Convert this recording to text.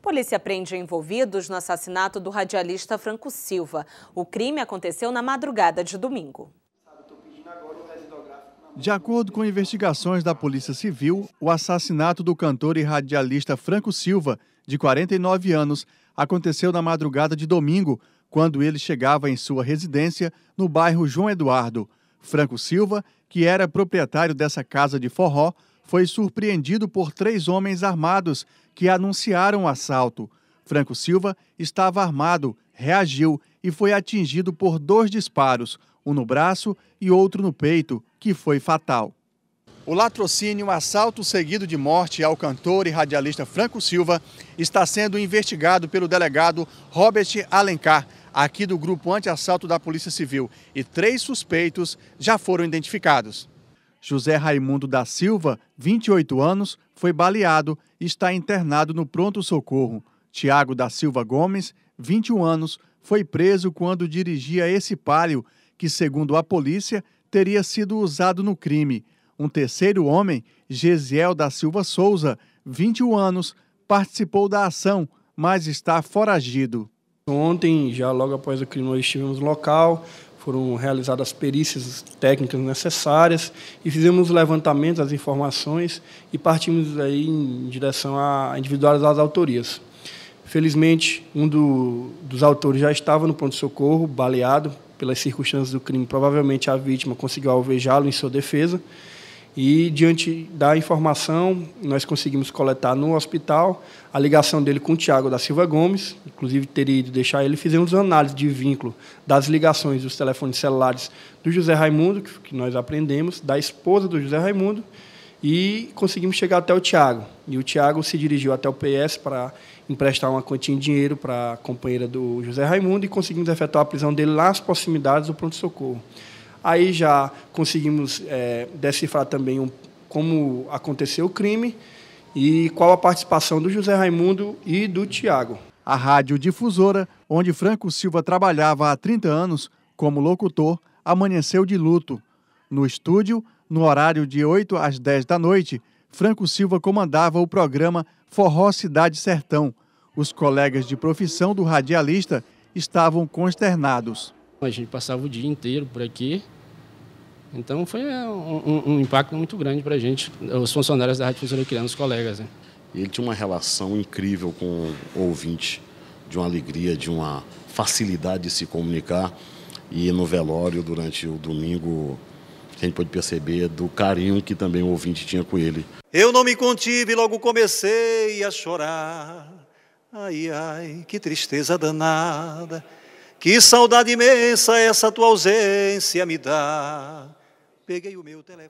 Polícia prende envolvidos no assassinato do radialista Franco Silva. O crime aconteceu na madrugada de domingo. De acordo com investigações da Polícia Civil, o assassinato do cantor e radialista Franco Silva, de 49 anos, aconteceu na madrugada de domingo, quando ele chegava em sua residência no bairro João Eduardo. Franco Silva, que era proprietário dessa casa de forró, foi surpreendido por três homens armados que anunciaram o assalto. Franco Silva estava armado, reagiu e foi atingido por dois disparos, um no braço e outro no peito, que foi fatal. O latrocínio, um assalto seguido de morte ao cantor e radialista Franco Silva, está sendo investigado pelo delegado Robert Alencar, aqui do Grupo Anti-Assalto da Polícia Civil, e três suspeitos já foram identificados. José Raimundo da Silva, 28 anos, foi baleado e está internado no pronto-socorro. Tiago da Silva Gomes, 21 anos, foi preso quando dirigia esse palio, que, segundo a polícia, teria sido usado no crime. Um terceiro homem, Gesiel da Silva Souza, 21 anos, participou da ação, mas está foragido. Ontem, já logo após o crime, nós estivemos no local, foram realizadas as perícias técnicas necessárias e fizemos o levantamento das informações e partimos aí em direção a individualizar as autorias. Felizmente, um do, dos autores já estava no pronto-socorro, baleado pelas circunstâncias do crime. Provavelmente a vítima conseguiu alvejá-lo em sua defesa. E, diante da informação, nós conseguimos coletar no hospital a ligação dele com o Tiago da Silva Gomes, inclusive teria ido deixar ele, fizemos análise de vínculo das ligações dos telefones celulares do José Raimundo, que nós aprendemos, da esposa do José Raimundo, e conseguimos chegar até o Tiago. E o Tiago se dirigiu até o PS para emprestar uma quantia em dinheiro para a companheira do José Raimundo e conseguimos efetuar a prisão dele lá nas proximidades do pronto-socorro. Aí já conseguimos é, decifrar também um, como aconteceu o crime e qual a participação do José Raimundo e do Tiago. A rádio difusora, onde Franco Silva trabalhava há 30 anos como locutor, amanheceu de luto. No estúdio, no horário de 8 às 10 da noite, Franco Silva comandava o programa Forró Cidade Sertão. Os colegas de profissão do radialista estavam consternados. A gente passava o dia inteiro por aqui. Então foi um, um impacto muito grande para a gente, os funcionários da Rádio funcionário criando os colegas. Né? Ele tinha uma relação incrível com o ouvinte, de uma alegria, de uma facilidade de se comunicar. E no velório, durante o domingo, a gente pôde perceber do carinho que também o ouvinte tinha com ele. Eu não me contive, logo comecei a chorar. Ai, ai, que tristeza danada. Que saudade imensa essa tua ausência me dá. Peguei o meu telefone.